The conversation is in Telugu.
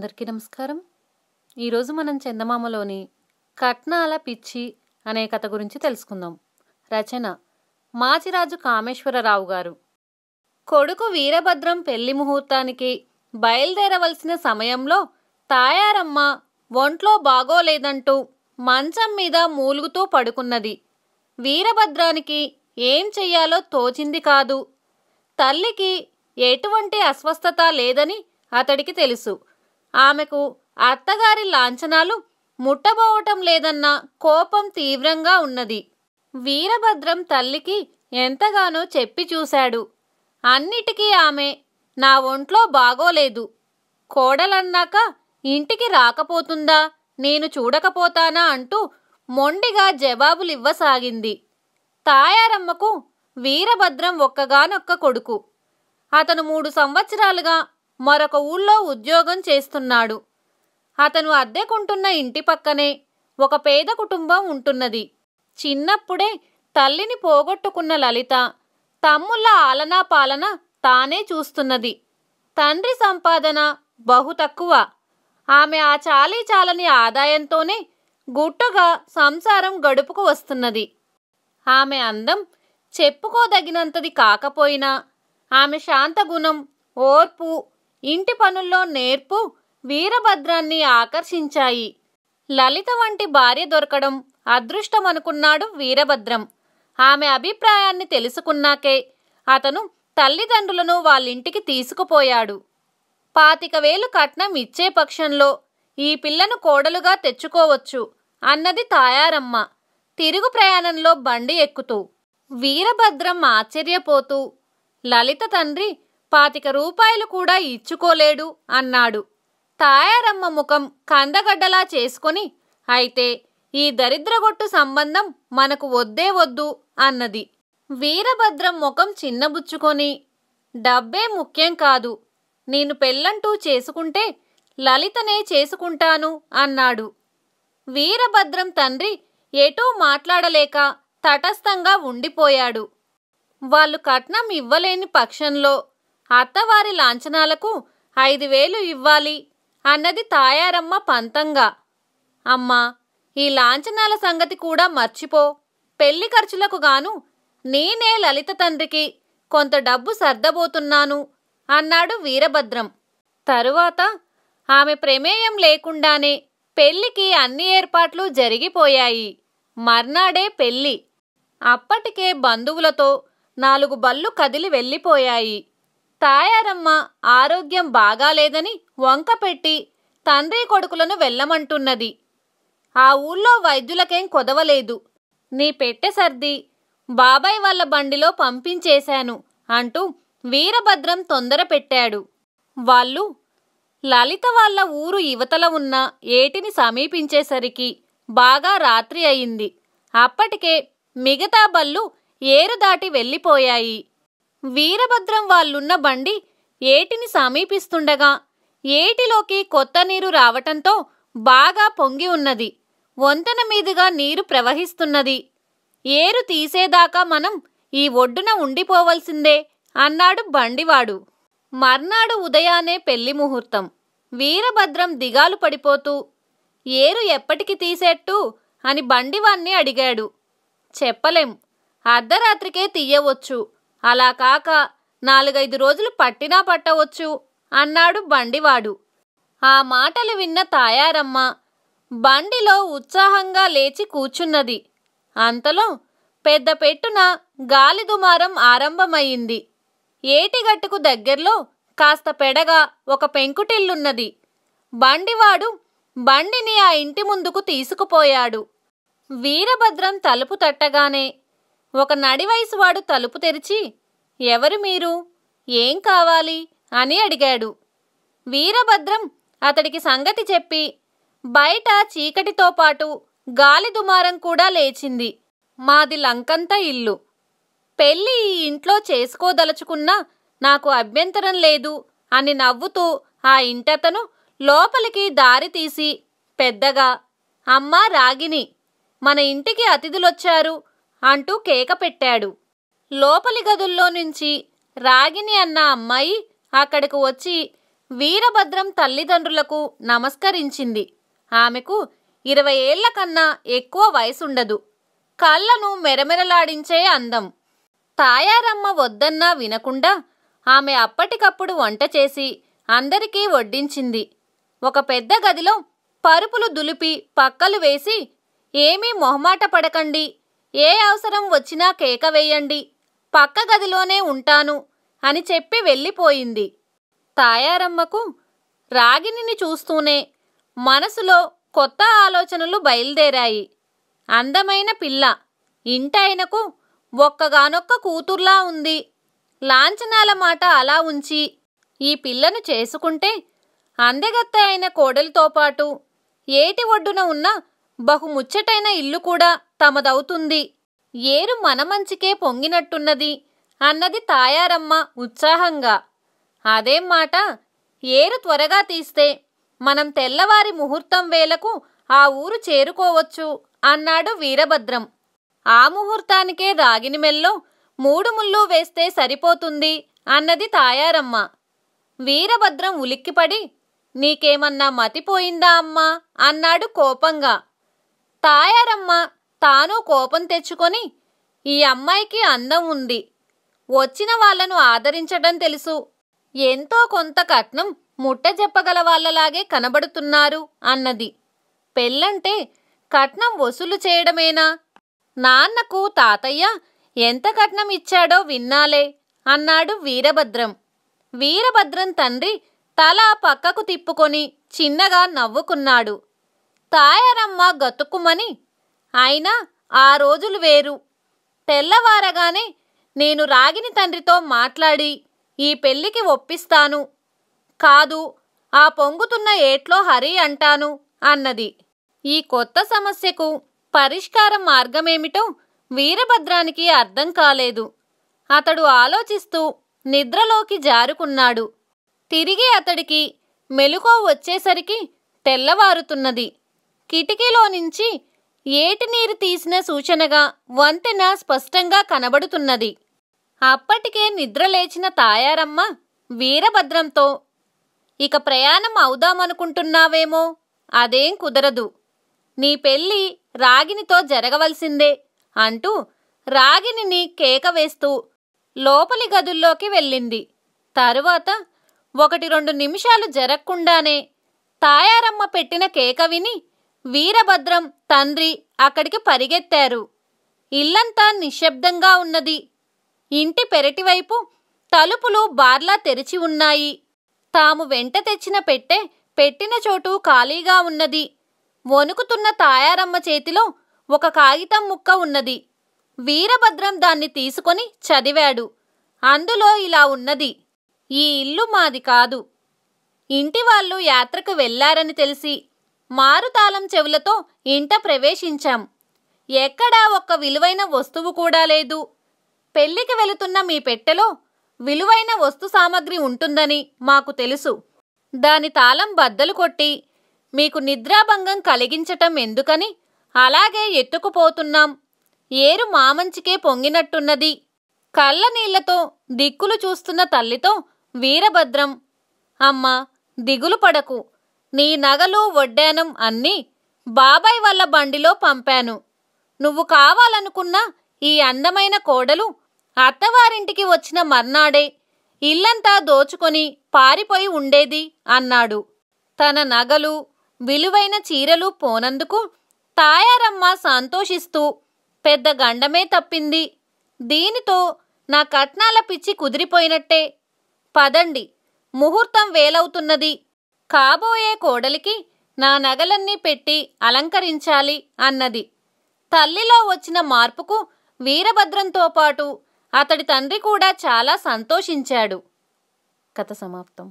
అందరికీ నమస్కారం ఈరోజు మనం చందమామలోని కట్నాల పిచ్చి అనే కథ గురించి తెలుసుకుందాం రచన మాచిరాజు కామేశ్వరరావు గారు కొడుకు వీరభద్రం పెళ్లి ముహూర్తానికి బయలుదేరవలసిన సమయంలో తాయారమ్మ ఒంట్లో బాగోలేదంటూ మంచం మీద మూలుగుతూ పడుకున్నది వీరభద్రానికి ఏం చెయ్యాలో తోచింది కాదు తల్లికి ఎటువంటి అస్వస్థత లేదని అతడికి తెలుసు ఆమెకు అత్తగారి లాంఛనాలు ముట్టబోవటం లేదన్న కోపం తీవ్రంగా ఉన్నది వీరభద్రం తల్లికి ఎంతగానో చెప్పి చూశాడు అన్నిటికీ ఆమె నా ఒంట్లో బాగోలేదు కోడలన్నాక ఇంటికి రాకపోతుందా నేను చూడకపోతానా అంటూ మొండిగా జవాబులివ్వసాగింది తాయారమ్మకు వీరభద్రం ఒక్కగానొక్క కొడుకు అతను మూడు సంవత్సరాలుగా మరొక ఊళ్ళో ఉద్యోగం చేస్తున్నాడు అతను అద్దెకుంటున్న ఇంటి పక్కనే ఒక పేద కుటుంబం ఉంటున్నది చిన్నప్పుడే తల్లిని పోగొట్టుకున్న లలిత తమ్ముళ్ళ ఆలనా పాలన తానే చూస్తున్నది తండ్రి సంపాదన బహు తక్కువ ఆమె ఆ చాలీ చాలని ఆదాయంతోనే గుట్టుగా సంసారం గడుపుకు వస్తున్నది ఆమె అందం చెప్పుకోదగినంతది కాకపోయినా ఆమె శాంతగుణం ఓర్పు ఇంటి పనుల్లో నేర్పు వీరభద్రాన్ని ఆకర్షించాయి లలిత వంటి భార్య దొరకడం అదృష్టమనుకున్నాడు వీరభద్రం ఆమె అభిప్రాయాన్ని తెలుసుకున్నాకే అతను తల్లిదండ్రులను వాళ్ళింటికి తీసుకుపోయాడు పాతిక వేలు కట్నం ఇచ్చే పక్షంలో ఈ పిల్లను కోడలుగా తెచ్చుకోవచ్చు అన్నది తాయారమ్మ తిరుగు ప్రయాణంలో బండి ఎక్కుతూ వీరభద్రం ఆశ్చర్యపోతూ లలిత తండ్రి పాతిక రూపాయలు కూడా ఇచ్చుకోలేడు అన్నాడు తాయారమ్మ ముఖం కందగడ్డలా చేసుకొని అయితే ఈ దరిద్రగొట్టు సంబంధం మనకు వద్దే వద్దు అన్నది వీరభద్రం ముఖం చిన్నబుచ్చుకొని డబ్బే ముఖ్యం కాదు నేను పెళ్ళంటూ చేసుకుంటే లలితనే చేసుకుంటాను అన్నాడు వీరభద్రం తండ్రి ఎటూ మాట్లాడలేక తటస్థంగా ఉండిపోయాడు వాళ్ళు కట్నం ఇవ్వలేని పక్షంలో అత్తవారి లాంఛనాలకు ఐదు వేలు ఇవ్వాలి అన్నది తాయారమ్మ పంతంగా అమ్మా ఈ లాంఛనాల సంగతి కూడా మర్చిపో పెళ్లి ఖర్చులకు గాను నేనే లలిత తండ్రికి కొంత డబ్బు సర్దబోతున్నాను అన్నాడు వీరభద్రం తరువాత ఆమె ప్రమేయం లేకుండానే పెళ్లికి అన్ని ఏర్పాట్లు జరిగిపోయాయి మర్నాడే పెళ్లి అప్పటికే బంధువులతో నాలుగు బళ్ళు కదిలి వెళ్ళిపోయాయి తాయారమ్మ ఆరోగ్యం బాగాలేదని వంకపెట్టి తండ్రి కొడుకులను వెళ్ళమంటున్నది ఆ ఊళ్ళో వైద్యులకేం కొదవలేదు నీ పెట్టె సర్ది బాబాయ్ వాళ్ళ బండిలో పంపించేశాను అంటూ వీరభద్రం తొందర పెట్టాడు వాళ్ళు లలిత వాళ్ళ ఊరు యువతల ఉన్న ఏటిని సమీపించేసరికి బాగా రాత్రి అయింది అప్పటికే మిగతా బళ్ళు ఏరు దాటి వెళ్ళిపోయాయి వీరభద్రం వాళ్ళున్న బండి ఏటిని సమీపిస్తుండగా ఏటిలోకి కొత్త నీరు రావటంతో బాగా పొంగి ఉన్నది వంతెన మీదుగా నీరు ప్రవహిస్తున్నది ఏరు తీసేదాకా మనం ఈ ఒడ్డున ఉండిపోవలసిందే అన్నాడు బండివాడు మర్నాడు ఉదయానే పెళ్లి ముహూర్తం వీరభద్రం దిగాలు పడిపోతూ ఏరు ఎప్పటికి తీసేట్టు అని బండివాణ్ణి అడిగాడు చెప్పలేం అర్ధరాత్రికే తీయవచ్చు అలా కాక నాలుగైదు రోజులు పట్టినా పట్టవచ్చు అన్నాడు బండివాడు ఆ మాటలు విన్న తాయారమ్మ బండిలో ఉత్సాహంగా లేచి కూచున్నది అంతలో పెద్ద పెట్టున గాలి దుమారం ఆరంభమయ్యింది ఏటిగట్టుకు దగ్గర్లో కాస్త పెడగా ఒక పెంకుటిల్లున్నది బండివాడు బండిని ఆ ఇంటి ముందుకు తీసుకుపోయాడు వీరభద్రం తలుపు తట్టగానే ఒక వయసువాడు తలుపు తెరిచి ఎవరు మీరు ఏం కావాలి అని అడిగాడు వీరభద్రం అతడికి సంగతి చెప్పి బయట చీకటితో పాటు గాలి దుమారం కూడా లేచింది మాది లంకంత ఇల్లు పెళ్ళి ఈ ఇంట్లో చేసుకోదలుచుకున్నా నాకు అభ్యంతరం లేదు అని నవ్వుతూ ఆ ఇంటతను లోపలికి దారి తీసి పెద్దగా అమ్మా రాగిని మన ఇంటికి అతిథులొచ్చారు అంటూ కేక పెట్టాడు లోపలి గదుల్లో నుంచి రాగిని అన్న అమ్మాయి అక్కడికి వచ్చి వీరభద్రం తల్లిదండ్రులకు నమస్కరించింది ఆమెకు ఇరవై ఏళ్ల కన్నా ఎక్కువ వయసుండదు కళ్ళను మెరమెరలాడించే అందం తాయారమ్మ వద్దన్నా వినకుండా ఆమె అప్పటికప్పుడు వంట చేసి అందరికీ వడ్డించింది ఒక పెద్ద గదిలో పరుపులు దులిపి పక్కలు వేసి ఏమీ మొహమాట పడకండి ఏ అవసరం వచ్చినా కేక వేయండి పక్క గదిలోనే ఉంటాను అని చెప్పి వెళ్ళిపోయింది తాయారమ్మకు రాగిణిని చూస్తూనే మనసులో కొత్త ఆలోచనలు బయలుదేరాయి అందమైన పిల్ల ఇంటైనకు ఒక్కగానొక్క కూతుర్లా ఉంది లాంఛనాల మాట అలా ఉంచి ఈ పిల్లను చేసుకుంటే అందెగత్త అయిన కోడలితో పాటు ఏటి ఒడ్డున ఉన్న బహుముచ్చటైన ఇల్లు కూడా తమదవుతుంది ఏరు మనమంచికే పొంగినట్టున్నది అన్నది తాయారమ్మ ఉత్సాహంగా అదేం మాట ఏరు త్వరగా తీస్తే మనం తెల్లవారి ముహూర్తం వేలకు ఆ ఊరు చేరుకోవచ్చు అన్నాడు వీరభద్రం ఆ ముహూర్తానికే రాగిని మెల్లో మూడు ముళ్ళు వేస్తే సరిపోతుంది అన్నది తాయారమ్మ వీరభద్రం ఉలిక్కిపడి నీకేమన్నా మతిపోయిందా అమ్మా అన్నాడు కోపంగా తాయారమ్మ తాను కోపం తెచ్చుకొని ఈ అమ్మాయికి అందం ఉంది వచ్చిన వాళ్లను ఆదరించడం తెలుసు ఎంతో కొంత కట్నం ముట్టజెప్పగల వాళ్లలాగే కనబడుతున్నారు అన్నది పెళ్ళంటే కట్నం వసూలు చేయడమేనా నాన్నకు తాతయ్య ఎంత కట్నం ఇచ్చాడో విన్నాలే అన్నాడు వీరభద్రం వీరభద్రం తండ్రి తల పక్కకు తిప్పుకొని చిన్నగా నవ్వుకున్నాడు తాయారమ్మ గతుక్కుమని అయినా ఆ రోజులు వేరు తెల్లవారగానే నేను రాగిని తండ్రితో మాట్లాడి ఈ పెళ్లికి ఒప్పిస్తాను కాదు ఆ పొంగుతున్న ఏట్లో హరి అంటాను అన్నది ఈ కొత్త సమస్యకు పరిష్కార మార్గమేమిటో వీరభద్రానికి అర్థం కాలేదు అతడు ఆలోచిస్తూ నిద్రలోకి జారుకున్నాడు తిరిగి అతడికి మెలుకో వచ్చేసరికి తెల్లవారుతున్నది కిటికీలో నుంచి ఏటి నీరు తీసిన సూచనగా వంతెన స్పష్టంగా కనబడుతున్నది అప్పటికే నిద్రలేచిన తాయారమ్మ వీరభద్రంతో ఇక ప్రయాణం అవుదామనుకుంటున్నావేమో అదేం కుదరదు నీ పెళ్ళి రాగినితో జరగవలసిందే అంటూ రాగిణిని కేక వేస్తూ లోపలి గదుల్లోకి వెళ్ళింది తరువాత ఒకటి రెండు నిమిషాలు జరగకుండానే తాయారమ్మ పెట్టిన కేక విని వీరభద్రం తండ్రి అక్కడికి పరిగెత్తారు ఇల్లంతా నిశ్శబ్దంగా ఉన్నది ఇంటి పెరటివైపు తలుపులు బార్లా తెరిచి ఉన్నాయి తాము వెంట తెచ్చిన పెట్టె పెట్టిన చోటు ఖాళీగా ఉన్నది వణుకుతున్న తాయారమ్మ చేతిలో ఒక కాగితం ముక్క ఉన్నది వీరభద్రం దాన్ని తీసుకొని చదివాడు అందులో ఇలా ఉన్నది ఈ ఇల్లు మాది కాదు ఇంటి వాళ్ళు యాత్రకు వెళ్లారని తెలిసి మారుతాళం చెవులతో ఇంట ప్రవేశించాం ఎక్కడా ఒక్క విలువైన వస్తువు కూడా లేదు పెళ్లికి వెళుతున్న మీ పెట్టెలో విలువైన వస్తు సామాగ్రి ఉంటుందని మాకు తెలుసు దాని తాళం బద్దలు కొట్టి మీకు నిద్రాభంగం కలిగించటం ఎందుకని అలాగే ఎత్తుకుపోతున్నాం ఏరు మామంచికే పొంగినట్టున్నది కళ్ళ నీళ్లతో దిక్కులు చూస్తున్న తల్లితో వీరభద్రం అమ్మా దిగులు పడకు నీ నగలు వడ్డానం అన్ని బాబాయ్ వాళ్ళ బండిలో పంపాను నువ్వు కావాలనుకున్న ఈ అందమైన కోడలు అత్తవారింటికి వచ్చిన మర్నాడే ఇల్లంతా దోచుకొని పారిపోయి ఉండేది అన్నాడు తన నగలు విలువైన చీరలు పోనందుకు తాయారమ్మ సంతోషిస్తూ పెద్ద గండమే తప్పింది దీనితో నా కట్నాల పిచ్చి కుదిరిపోయినట్టే పదండి ముహూర్తం వేలవుతున్నది కాబోయే కోడలికి నా నగలన్నీ పెట్టి అలంకరించాలి అన్నది తల్లిలో వచ్చిన మార్పుకు వీరభద్రంతో పాటు అతడి తండ్రి కూడా చాలా సంతోషించాడు కథ సమాప్తం